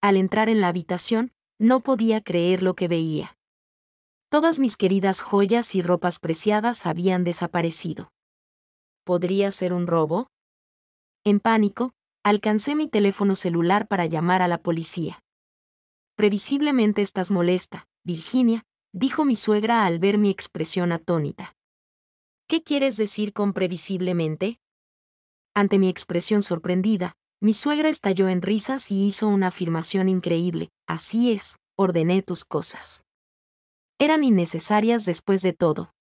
al entrar en la habitación, no podía creer lo que veía. Todas mis queridas joyas y ropas preciadas habían desaparecido. ¿Podría ser un robo? En pánico, alcancé mi teléfono celular para llamar a la policía. Previsiblemente estás molesta, Virginia, dijo mi suegra al ver mi expresión atónita. ¿Qué quieres decir con previsiblemente? Ante mi expresión sorprendida, mi suegra estalló en risas y hizo una afirmación increíble. Así es, ordené tus cosas. Eran innecesarias después de todo.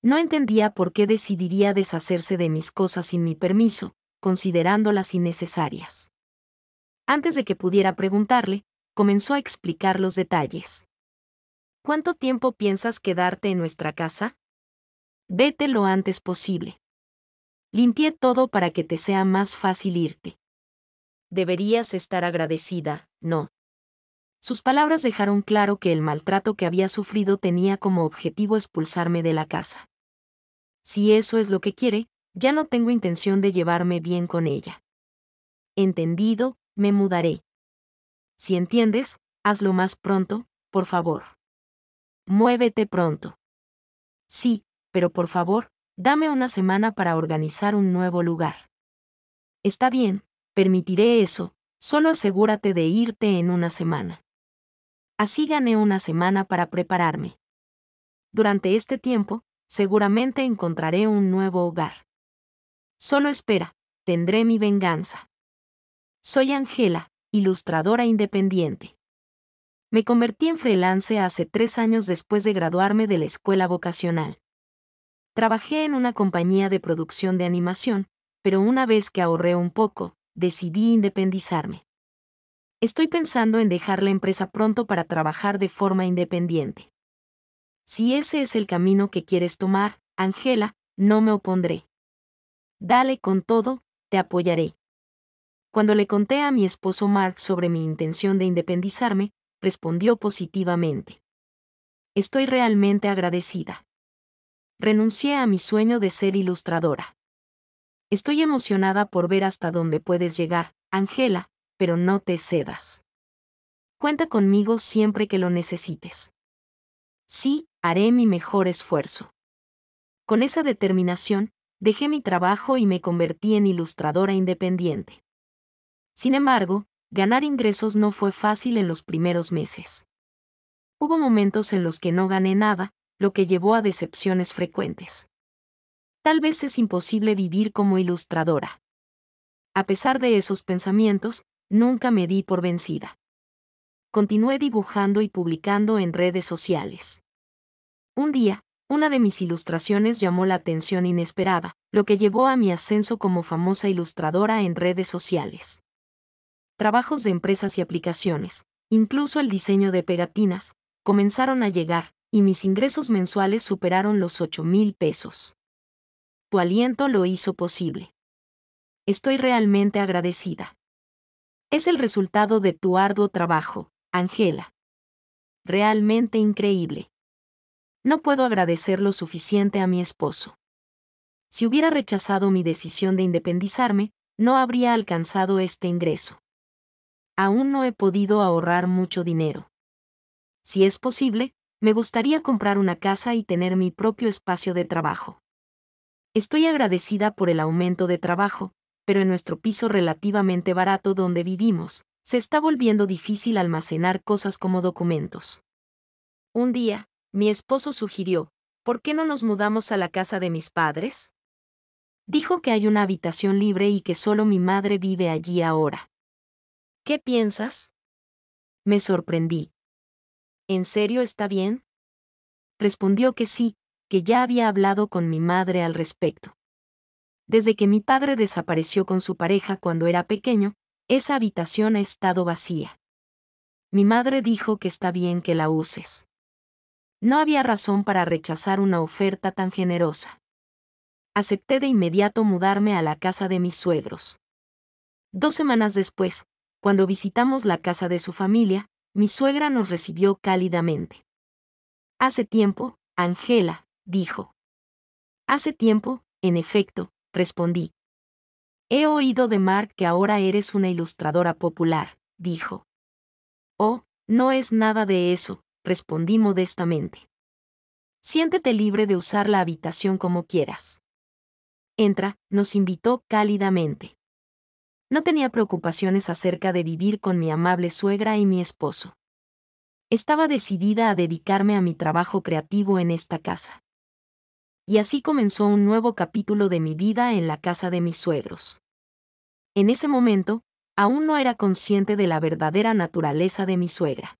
No entendía por qué decidiría deshacerse de mis cosas sin mi permiso, considerándolas innecesarias. Antes de que pudiera preguntarle, comenzó a explicar los detalles. ¿Cuánto tiempo piensas quedarte en nuestra casa? Vete lo antes posible. Limpié todo para que te sea más fácil irte deberías estar agradecida, no. Sus palabras dejaron claro que el maltrato que había sufrido tenía como objetivo expulsarme de la casa. Si eso es lo que quiere, ya no tengo intención de llevarme bien con ella. Entendido, me mudaré. Si entiendes, hazlo más pronto, por favor. Muévete pronto. Sí, pero por favor, dame una semana para organizar un nuevo lugar. Está bien, Permitiré eso, solo asegúrate de irte en una semana. Así gané una semana para prepararme. Durante este tiempo, seguramente encontraré un nuevo hogar. Solo espera, tendré mi venganza. Soy Angela, ilustradora independiente. Me convertí en freelance hace tres años después de graduarme de la escuela vocacional. Trabajé en una compañía de producción de animación, pero una vez que ahorré un poco, decidí independizarme. Estoy pensando en dejar la empresa pronto para trabajar de forma independiente. Si ese es el camino que quieres tomar, Angela, no me opondré. Dale con todo, te apoyaré. Cuando le conté a mi esposo Mark sobre mi intención de independizarme, respondió positivamente. Estoy realmente agradecida. Renuncié a mi sueño de ser ilustradora. Estoy emocionada por ver hasta dónde puedes llegar, Angela, pero no te cedas. Cuenta conmigo siempre que lo necesites. Sí, haré mi mejor esfuerzo. Con esa determinación, dejé mi trabajo y me convertí en ilustradora independiente. Sin embargo, ganar ingresos no fue fácil en los primeros meses. Hubo momentos en los que no gané nada, lo que llevó a decepciones frecuentes tal vez es imposible vivir como ilustradora. A pesar de esos pensamientos, nunca me di por vencida. Continué dibujando y publicando en redes sociales. Un día, una de mis ilustraciones llamó la atención inesperada, lo que llevó a mi ascenso como famosa ilustradora en redes sociales. Trabajos de empresas y aplicaciones, incluso el diseño de pegatinas, comenzaron a llegar, y mis ingresos mensuales superaron los 8 mil pesos aliento lo hizo posible. Estoy realmente agradecida. Es el resultado de tu arduo trabajo, Angela. Realmente increíble. No puedo agradecer lo suficiente a mi esposo. Si hubiera rechazado mi decisión de independizarme, no habría alcanzado este ingreso. Aún no he podido ahorrar mucho dinero. Si es posible, me gustaría comprar una casa y tener mi propio espacio de trabajo. Estoy agradecida por el aumento de trabajo, pero en nuestro piso relativamente barato donde vivimos, se está volviendo difícil almacenar cosas como documentos. Un día, mi esposo sugirió, ¿por qué no nos mudamos a la casa de mis padres? Dijo que hay una habitación libre y que solo mi madre vive allí ahora. ¿Qué piensas? Me sorprendí. ¿En serio está bien? Respondió que sí, que ya había hablado con mi madre al respecto. Desde que mi padre desapareció con su pareja cuando era pequeño, esa habitación ha estado vacía. Mi madre dijo que está bien que la uses. No había razón para rechazar una oferta tan generosa. Acepté de inmediato mudarme a la casa de mis suegros. Dos semanas después, cuando visitamos la casa de su familia, mi suegra nos recibió cálidamente. Hace tiempo, Angela, dijo. Hace tiempo, en efecto, respondí. He oído de Mark que ahora eres una ilustradora popular, dijo. Oh, no es nada de eso, respondí modestamente. Siéntete libre de usar la habitación como quieras. Entra, nos invitó cálidamente. No tenía preocupaciones acerca de vivir con mi amable suegra y mi esposo. Estaba decidida a dedicarme a mi trabajo creativo en esta casa y así comenzó un nuevo capítulo de mi vida en la casa de mis suegros. En ese momento, aún no era consciente de la verdadera naturaleza de mi suegra.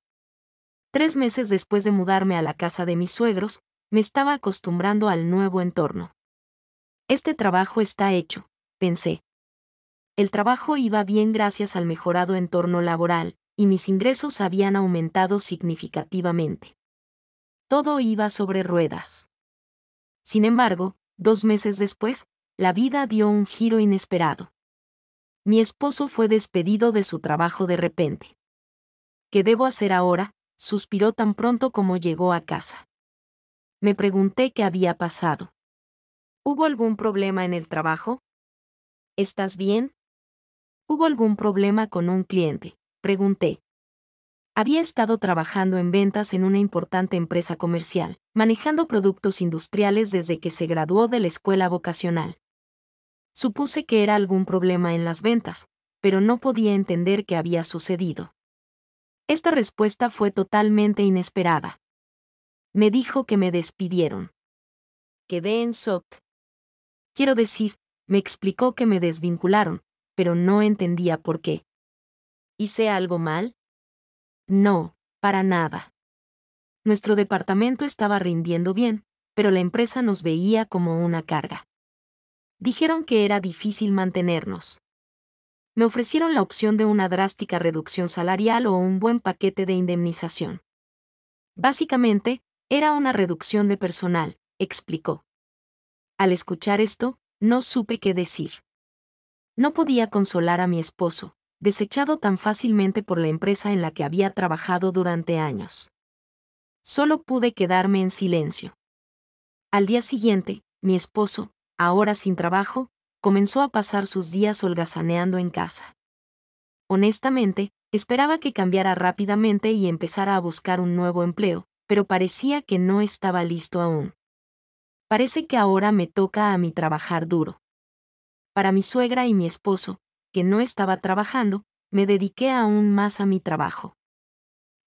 Tres meses después de mudarme a la casa de mis suegros, me estaba acostumbrando al nuevo entorno. Este trabajo está hecho, pensé. El trabajo iba bien gracias al mejorado entorno laboral, y mis ingresos habían aumentado significativamente. Todo iba sobre ruedas. Sin embargo, dos meses después, la vida dio un giro inesperado. Mi esposo fue despedido de su trabajo de repente. ¿Qué debo hacer ahora? suspiró tan pronto como llegó a casa. Me pregunté qué había pasado. ¿Hubo algún problema en el trabajo? ¿Estás bien? ¿Hubo algún problema con un cliente? Pregunté. Había estado trabajando en ventas en una importante empresa comercial, manejando productos industriales desde que se graduó de la escuela vocacional. Supuse que era algún problema en las ventas, pero no podía entender qué había sucedido. Esta respuesta fue totalmente inesperada. Me dijo que me despidieron. Quedé en shock. Quiero decir, me explicó que me desvincularon, pero no entendía por qué. ¿Hice algo mal? No, para nada. Nuestro departamento estaba rindiendo bien, pero la empresa nos veía como una carga. Dijeron que era difícil mantenernos. Me ofrecieron la opción de una drástica reducción salarial o un buen paquete de indemnización. Básicamente, era una reducción de personal, explicó. Al escuchar esto, no supe qué decir. No podía consolar a mi esposo, desechado tan fácilmente por la empresa en la que había trabajado durante años. Solo pude quedarme en silencio. Al día siguiente, mi esposo, ahora sin trabajo, comenzó a pasar sus días holgazaneando en casa. Honestamente, esperaba que cambiara rápidamente y empezara a buscar un nuevo empleo, pero parecía que no estaba listo aún. Parece que ahora me toca a mí trabajar duro. Para mi suegra y mi esposo, que no estaba trabajando, me dediqué aún más a mi trabajo.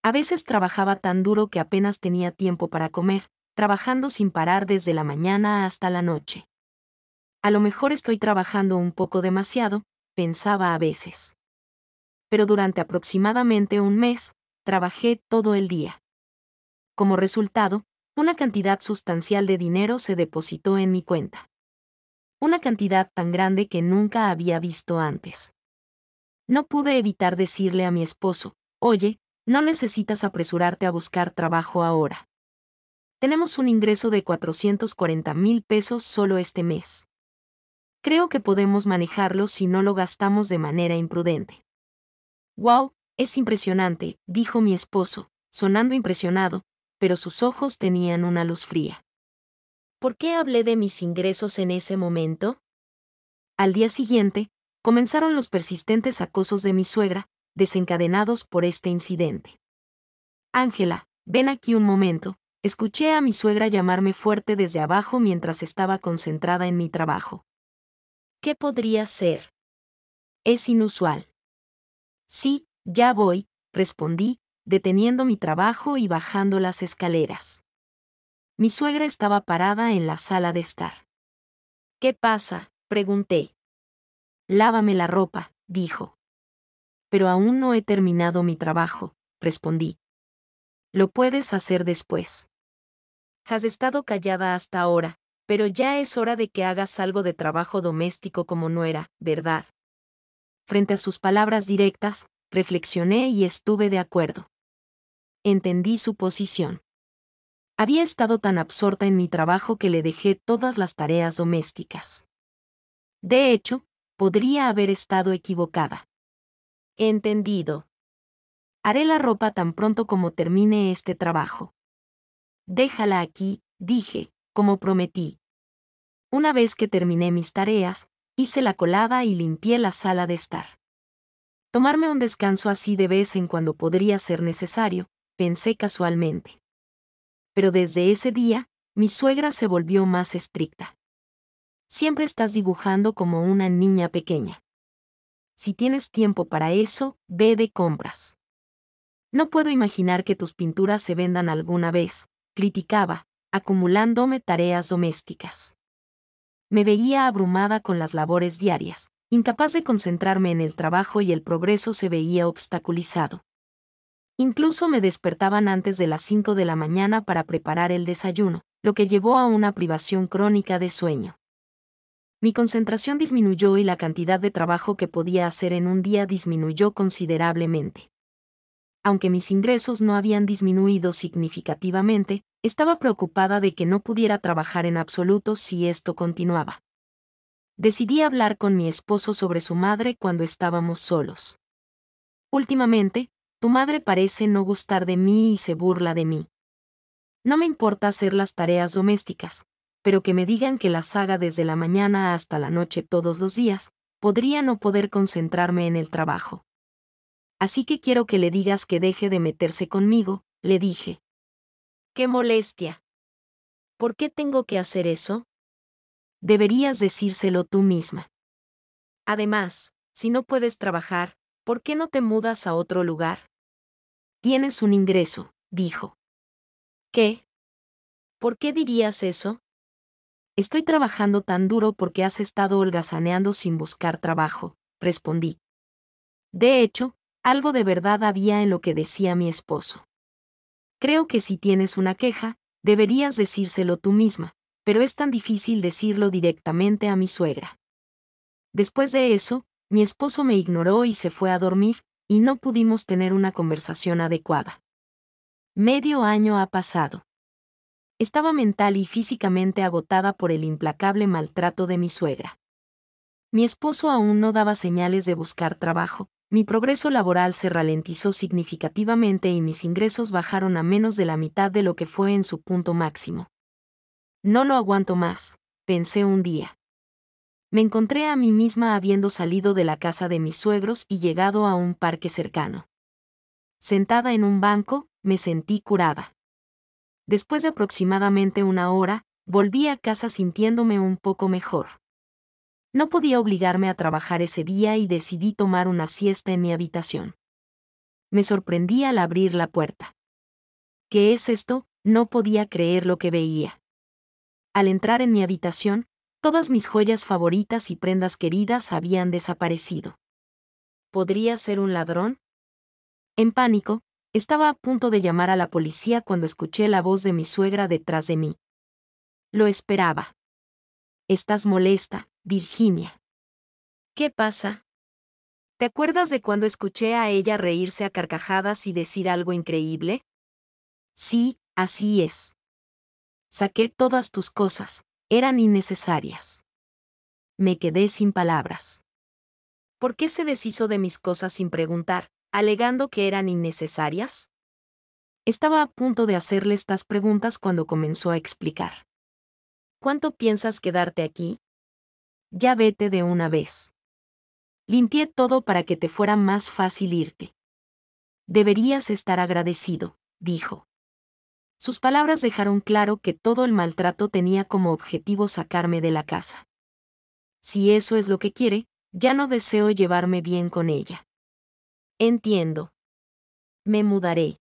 A veces trabajaba tan duro que apenas tenía tiempo para comer, trabajando sin parar desde la mañana hasta la noche. A lo mejor estoy trabajando un poco demasiado, pensaba a veces. Pero durante aproximadamente un mes, trabajé todo el día. Como resultado, una cantidad sustancial de dinero se depositó en mi cuenta una cantidad tan grande que nunca había visto antes. No pude evitar decirle a mi esposo, oye, no necesitas apresurarte a buscar trabajo ahora. Tenemos un ingreso de 440 mil pesos solo este mes. Creo que podemos manejarlo si no lo gastamos de manera imprudente. ¡Wow! Es impresionante, dijo mi esposo, sonando impresionado, pero sus ojos tenían una luz fría. ¿Por qué hablé de mis ingresos en ese momento? Al día siguiente, comenzaron los persistentes acosos de mi suegra, desencadenados por este incidente. Ángela, ven aquí un momento, escuché a mi suegra llamarme fuerte desde abajo mientras estaba concentrada en mi trabajo. ¿Qué podría ser? Es inusual. Sí, ya voy, respondí, deteniendo mi trabajo y bajando las escaleras. Mi suegra estaba parada en la sala de estar. ¿Qué pasa? pregunté. Lávame la ropa, dijo. Pero aún no he terminado mi trabajo, respondí. Lo puedes hacer después. Has estado callada hasta ahora, pero ya es hora de que hagas algo de trabajo doméstico como nuera, ¿verdad? Frente a sus palabras directas, reflexioné y estuve de acuerdo. Entendí su posición. Había estado tan absorta en mi trabajo que le dejé todas las tareas domésticas. De hecho, podría haber estado equivocada. Entendido. Haré la ropa tan pronto como termine este trabajo. Déjala aquí, dije, como prometí. Una vez que terminé mis tareas, hice la colada y limpié la sala de estar. Tomarme un descanso así de vez en cuando podría ser necesario, pensé casualmente pero desde ese día, mi suegra se volvió más estricta. Siempre estás dibujando como una niña pequeña. Si tienes tiempo para eso, ve de compras. No puedo imaginar que tus pinturas se vendan alguna vez, criticaba, acumulándome tareas domésticas. Me veía abrumada con las labores diarias, incapaz de concentrarme en el trabajo y el progreso se veía obstaculizado. Incluso me despertaban antes de las 5 de la mañana para preparar el desayuno, lo que llevó a una privación crónica de sueño. Mi concentración disminuyó y la cantidad de trabajo que podía hacer en un día disminuyó considerablemente. Aunque mis ingresos no habían disminuido significativamente, estaba preocupada de que no pudiera trabajar en absoluto si esto continuaba. Decidí hablar con mi esposo sobre su madre cuando estábamos solos. Últimamente, tu madre parece no gustar de mí y se burla de mí. No me importa hacer las tareas domésticas, pero que me digan que las haga desde la mañana hasta la noche todos los días, podría no poder concentrarme en el trabajo. Así que quiero que le digas que deje de meterse conmigo, le dije. ¡Qué molestia! ¿Por qué tengo que hacer eso? Deberías decírselo tú misma. Además, si no puedes trabajar, ¿por qué no te mudas a otro lugar? Tienes un ingreso, dijo. ¿Qué? ¿Por qué dirías eso? Estoy trabajando tan duro porque has estado holgazaneando sin buscar trabajo, respondí. De hecho, algo de verdad había en lo que decía mi esposo. Creo que si tienes una queja, deberías decírselo tú misma, pero es tan difícil decirlo directamente a mi suegra. Después de eso, mi esposo me ignoró y se fue a dormir, y no pudimos tener una conversación adecuada. Medio año ha pasado. Estaba mental y físicamente agotada por el implacable maltrato de mi suegra. Mi esposo aún no daba señales de buscar trabajo, mi progreso laboral se ralentizó significativamente y mis ingresos bajaron a menos de la mitad de lo que fue en su punto máximo. No lo aguanto más, pensé un día. Me encontré a mí misma habiendo salido de la casa de mis suegros y llegado a un parque cercano. Sentada en un banco, me sentí curada. Después de aproximadamente una hora, volví a casa sintiéndome un poco mejor. No podía obligarme a trabajar ese día y decidí tomar una siesta en mi habitación. Me sorprendí al abrir la puerta. ¿Qué es esto? No podía creer lo que veía. Al entrar en mi habitación, Todas mis joyas favoritas y prendas queridas habían desaparecido. ¿Podría ser un ladrón? En pánico, estaba a punto de llamar a la policía cuando escuché la voz de mi suegra detrás de mí. Lo esperaba. Estás molesta, Virginia. ¿Qué pasa? ¿Te acuerdas de cuando escuché a ella reírse a carcajadas y decir algo increíble? Sí, así es. Saqué todas tus cosas, eran innecesarias. Me quedé sin palabras. ¿Por qué se deshizo de mis cosas sin preguntar, alegando que eran innecesarias? Estaba a punto de hacerle estas preguntas cuando comenzó a explicar. ¿Cuánto piensas quedarte aquí? Ya vete de una vez. Limpié todo para que te fuera más fácil irte. Deberías estar agradecido, dijo. Sus palabras dejaron claro que todo el maltrato tenía como objetivo sacarme de la casa. Si eso es lo que quiere, ya no deseo llevarme bien con ella. Entiendo. Me mudaré.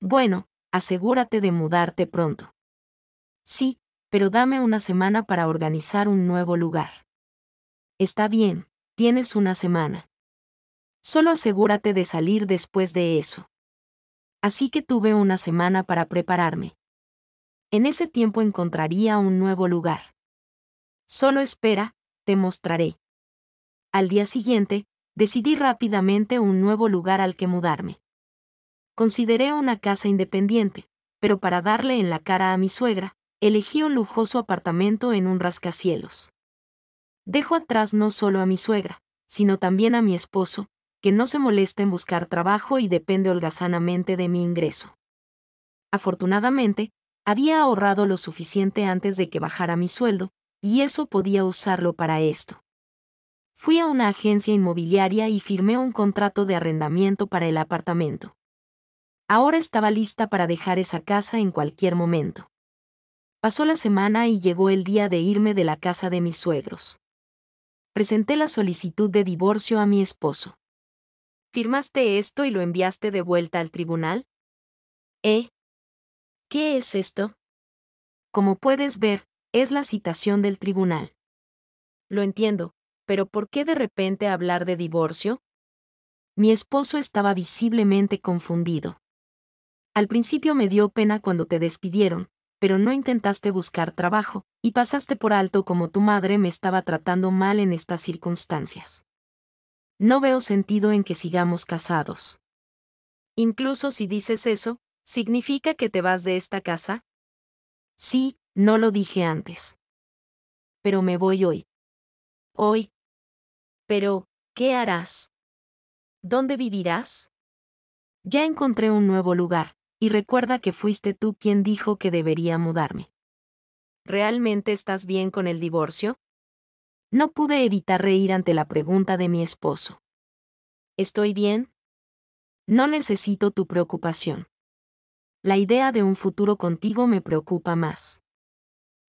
Bueno, asegúrate de mudarte pronto. Sí, pero dame una semana para organizar un nuevo lugar. Está bien, tienes una semana. Solo asegúrate de salir después de eso así que tuve una semana para prepararme. En ese tiempo encontraría un nuevo lugar. Solo espera, te mostraré. Al día siguiente, decidí rápidamente un nuevo lugar al que mudarme. Consideré una casa independiente, pero para darle en la cara a mi suegra, elegí un lujoso apartamento en un rascacielos. Dejo atrás no solo a mi suegra, sino también a mi esposo, no se moleste en buscar trabajo y depende holgazanamente de mi ingreso. Afortunadamente, había ahorrado lo suficiente antes de que bajara mi sueldo, y eso podía usarlo para esto. Fui a una agencia inmobiliaria y firmé un contrato de arrendamiento para el apartamento. Ahora estaba lista para dejar esa casa en cualquier momento. Pasó la semana y llegó el día de irme de la casa de mis suegros. Presenté la solicitud de divorcio a mi esposo. ¿Firmaste esto y lo enviaste de vuelta al tribunal? ¿Eh? ¿Qué es esto? Como puedes ver, es la citación del tribunal. Lo entiendo, pero ¿por qué de repente hablar de divorcio? Mi esposo estaba visiblemente confundido. Al principio me dio pena cuando te despidieron, pero no intentaste buscar trabajo, y pasaste por alto como tu madre me estaba tratando mal en estas circunstancias. No veo sentido en que sigamos casados. Incluso si dices eso, ¿significa que te vas de esta casa? Sí, no lo dije antes. Pero me voy hoy. Hoy. Pero, ¿qué harás? ¿Dónde vivirás? Ya encontré un nuevo lugar, y recuerda que fuiste tú quien dijo que debería mudarme. ¿Realmente estás bien con el divorcio? No pude evitar reír ante la pregunta de mi esposo. ¿Estoy bien? No necesito tu preocupación. La idea de un futuro contigo me preocupa más.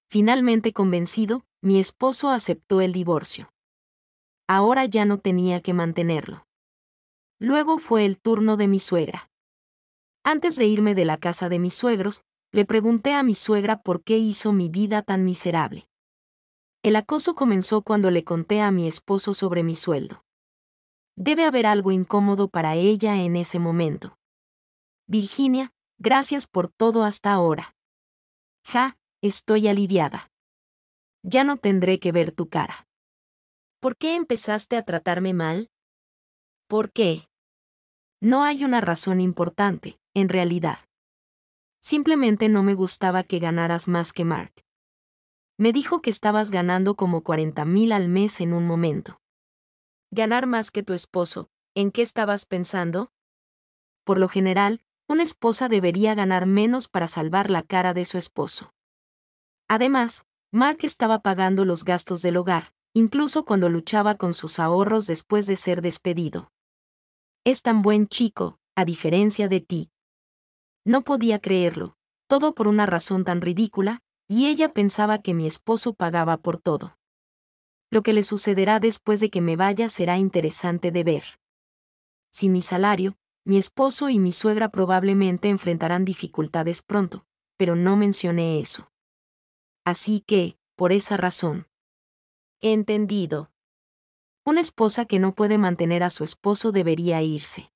Finalmente convencido, mi esposo aceptó el divorcio. Ahora ya no tenía que mantenerlo. Luego fue el turno de mi suegra. Antes de irme de la casa de mis suegros, le pregunté a mi suegra por qué hizo mi vida tan miserable. El acoso comenzó cuando le conté a mi esposo sobre mi sueldo. Debe haber algo incómodo para ella en ese momento. Virginia, gracias por todo hasta ahora. Ja, estoy aliviada. Ya no tendré que ver tu cara. ¿Por qué empezaste a tratarme mal? ¿Por qué? No hay una razón importante, en realidad. Simplemente no me gustaba que ganaras más que Mark. Me dijo que estabas ganando como 40 mil al mes en un momento. Ganar más que tu esposo, ¿en qué estabas pensando? Por lo general, una esposa debería ganar menos para salvar la cara de su esposo. Además, Mark estaba pagando los gastos del hogar, incluso cuando luchaba con sus ahorros después de ser despedido. Es tan buen chico, a diferencia de ti. No podía creerlo, todo por una razón tan ridícula, y ella pensaba que mi esposo pagaba por todo. Lo que le sucederá después de que me vaya será interesante de ver. Sin mi salario, mi esposo y mi suegra probablemente enfrentarán dificultades pronto, pero no mencioné eso. Así que, por esa razón. Entendido. Una esposa que no puede mantener a su esposo debería irse.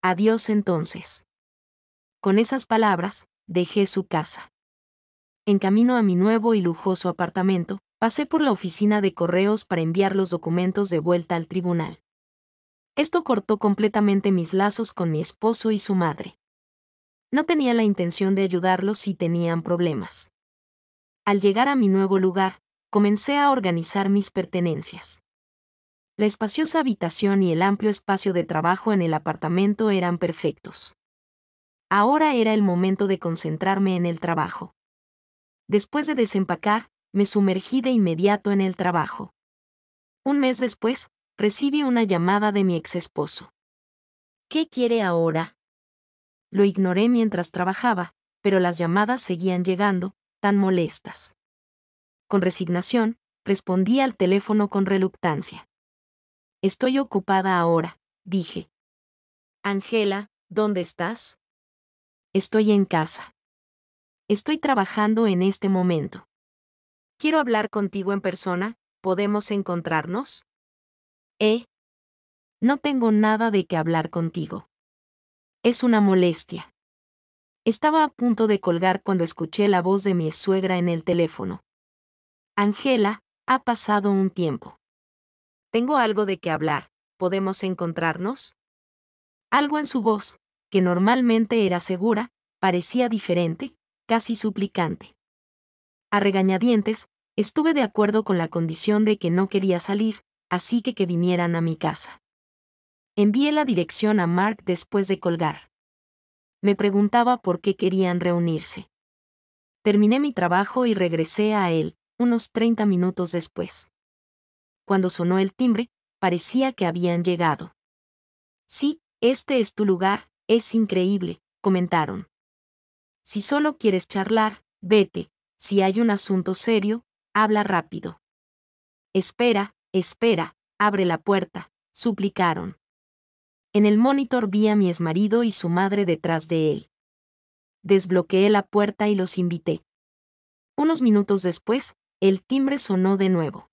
Adiós entonces. Con esas palabras, dejé su casa en camino a mi nuevo y lujoso apartamento, pasé por la oficina de correos para enviar los documentos de vuelta al tribunal. Esto cortó completamente mis lazos con mi esposo y su madre. No tenía la intención de ayudarlos si tenían problemas. Al llegar a mi nuevo lugar, comencé a organizar mis pertenencias. La espaciosa habitación y el amplio espacio de trabajo en el apartamento eran perfectos. Ahora era el momento de concentrarme en el trabajo. Después de desempacar, me sumergí de inmediato en el trabajo. Un mes después, recibí una llamada de mi esposo. ¿Qué quiere ahora? Lo ignoré mientras trabajaba, pero las llamadas seguían llegando, tan molestas. Con resignación, respondí al teléfono con reluctancia. Estoy ocupada ahora, dije. Angela, ¿dónde estás? Estoy en casa. Estoy trabajando en este momento. Quiero hablar contigo en persona, ¿podemos encontrarnos? Eh. No tengo nada de qué hablar contigo. Es una molestia. Estaba a punto de colgar cuando escuché la voz de mi suegra en el teléfono. Angela, ha pasado un tiempo. Tengo algo de qué hablar, ¿podemos encontrarnos? Algo en su voz, que normalmente era segura, parecía diferente, casi suplicante. A regañadientes, estuve de acuerdo con la condición de que no quería salir, así que que vinieran a mi casa. Envié la dirección a Mark después de colgar. Me preguntaba por qué querían reunirse. Terminé mi trabajo y regresé a él, unos 30 minutos después. Cuando sonó el timbre, parecía que habían llegado. Sí, este es tu lugar, es increíble, comentaron. Si solo quieres charlar, vete. Si hay un asunto serio, habla rápido. Espera, espera, abre la puerta, suplicaron. En el monitor vi a mi exmarido y su madre detrás de él. Desbloqueé la puerta y los invité. Unos minutos después, el timbre sonó de nuevo.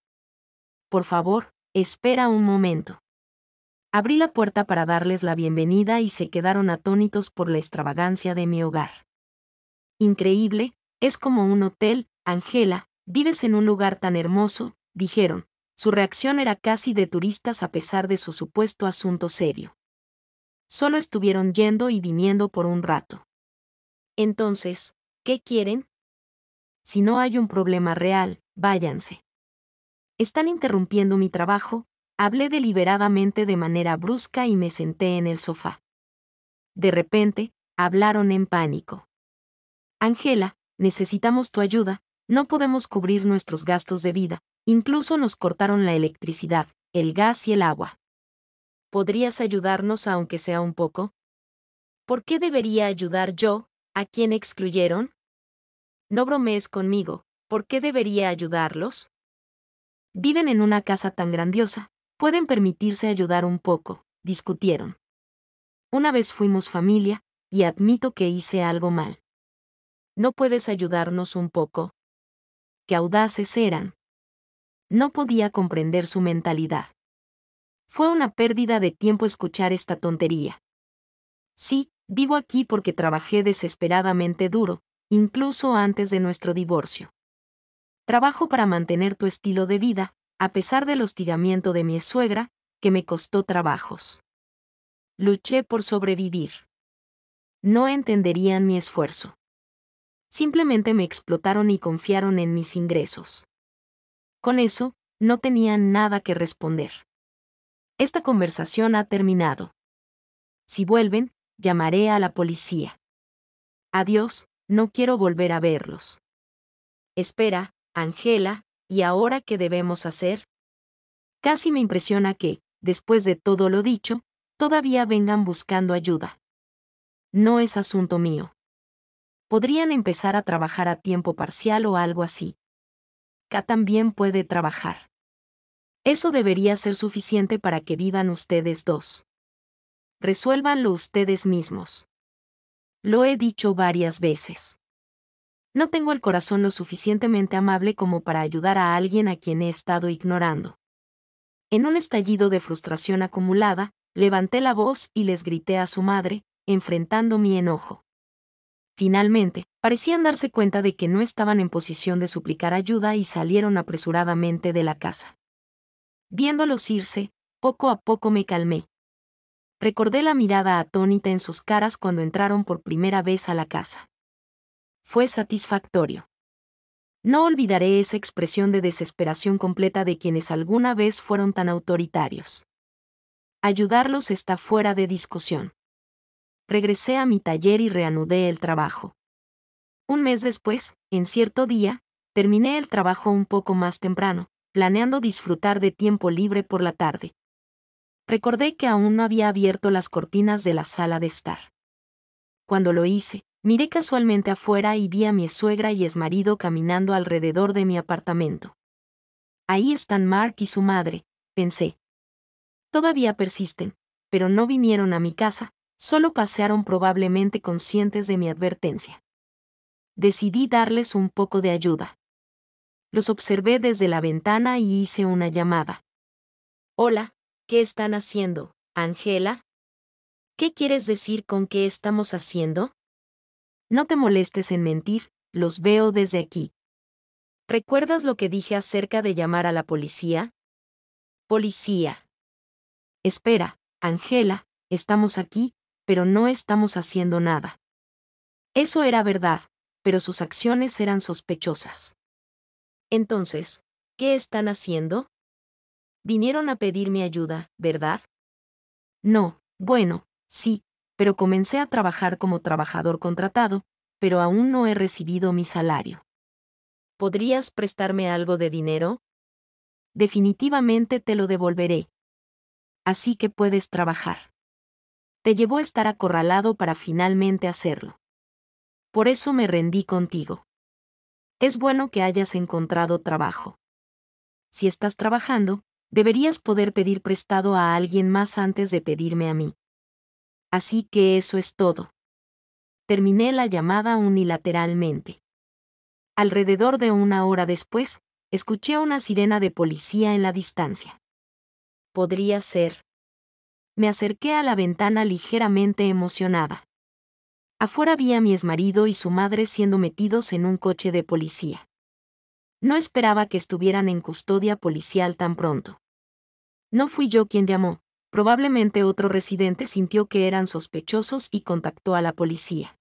Por favor, espera un momento. Abrí la puerta para darles la bienvenida y se quedaron atónitos por la extravagancia de mi hogar. Increíble, es como un hotel, Angela, vives en un lugar tan hermoso, dijeron. Su reacción era casi de turistas a pesar de su supuesto asunto serio. Solo estuvieron yendo y viniendo por un rato. Entonces, ¿qué quieren? Si no hay un problema real, váyanse. Están interrumpiendo mi trabajo, hablé deliberadamente de manera brusca y me senté en el sofá. De repente, hablaron en pánico. Angela, necesitamos tu ayuda, no podemos cubrir nuestros gastos de vida, incluso nos cortaron la electricidad, el gas y el agua. ¿Podrías ayudarnos aunque sea un poco? ¿Por qué debería ayudar yo, a quien excluyeron? No bromees conmigo, ¿por qué debería ayudarlos? Viven en una casa tan grandiosa, pueden permitirse ayudar un poco, discutieron. Una vez fuimos familia, y admito que hice algo mal. ¿No puedes ayudarnos un poco? Qué audaces eran. No podía comprender su mentalidad. Fue una pérdida de tiempo escuchar esta tontería. Sí, vivo aquí porque trabajé desesperadamente duro, incluso antes de nuestro divorcio. Trabajo para mantener tu estilo de vida, a pesar del hostigamiento de mi suegra, que me costó trabajos. Luché por sobrevivir. No entenderían mi esfuerzo simplemente me explotaron y confiaron en mis ingresos. Con eso, no tenía nada que responder. Esta conversación ha terminado. Si vuelven, llamaré a la policía. Adiós, no quiero volver a verlos. Espera, Angela, ¿y ahora qué debemos hacer? Casi me impresiona que, después de todo lo dicho, todavía vengan buscando ayuda. No es asunto mío podrían empezar a trabajar a tiempo parcial o algo así. K también puede trabajar. Eso debería ser suficiente para que vivan ustedes dos. Resuélvanlo ustedes mismos. Lo he dicho varias veces. No tengo el corazón lo suficientemente amable como para ayudar a alguien a quien he estado ignorando. En un estallido de frustración acumulada, levanté la voz y les grité a su madre, enfrentando mi enojo. Finalmente, parecían darse cuenta de que no estaban en posición de suplicar ayuda y salieron apresuradamente de la casa. Viéndolos irse, poco a poco me calmé. Recordé la mirada atónita en sus caras cuando entraron por primera vez a la casa. Fue satisfactorio. No olvidaré esa expresión de desesperación completa de quienes alguna vez fueron tan autoritarios. Ayudarlos está fuera de discusión regresé a mi taller y reanudé el trabajo. Un mes después, en cierto día, terminé el trabajo un poco más temprano, planeando disfrutar de tiempo libre por la tarde. Recordé que aún no había abierto las cortinas de la sala de estar. Cuando lo hice, miré casualmente afuera y vi a mi suegra y exmarido caminando alrededor de mi apartamento. Ahí están Mark y su madre, pensé. Todavía persisten, pero no vinieron a mi casa, solo pasearon probablemente conscientes de mi advertencia. Decidí darles un poco de ayuda. Los observé desde la ventana y hice una llamada. Hola, ¿qué están haciendo, Angela? ¿Qué quieres decir con qué estamos haciendo? No te molestes en mentir, los veo desde aquí. ¿Recuerdas lo que dije acerca de llamar a la policía? Policía. Espera, Angela, estamos aquí, pero no estamos haciendo nada. Eso era verdad, pero sus acciones eran sospechosas. Entonces, ¿qué están haciendo? Vinieron a pedirme ayuda, ¿verdad? No, bueno, sí, pero comencé a trabajar como trabajador contratado, pero aún no he recibido mi salario. ¿Podrías prestarme algo de dinero? Definitivamente te lo devolveré. Así que puedes trabajar te llevó a estar acorralado para finalmente hacerlo. Por eso me rendí contigo. Es bueno que hayas encontrado trabajo. Si estás trabajando, deberías poder pedir prestado a alguien más antes de pedirme a mí. Así que eso es todo. Terminé la llamada unilateralmente. Alrededor de una hora después, escuché una sirena de policía en la distancia. Podría ser me acerqué a la ventana ligeramente emocionada. Afuera vi a mi exmarido y su madre siendo metidos en un coche de policía. No esperaba que estuvieran en custodia policial tan pronto. No fui yo quien llamó, probablemente otro residente sintió que eran sospechosos y contactó a la policía.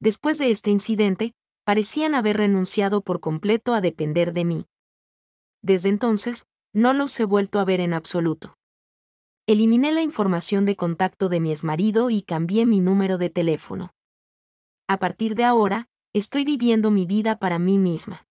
Después de este incidente, parecían haber renunciado por completo a depender de mí. Desde entonces, no los he vuelto a ver en absoluto. Eliminé la información de contacto de mi exmarido y cambié mi número de teléfono. A partir de ahora, estoy viviendo mi vida para mí misma.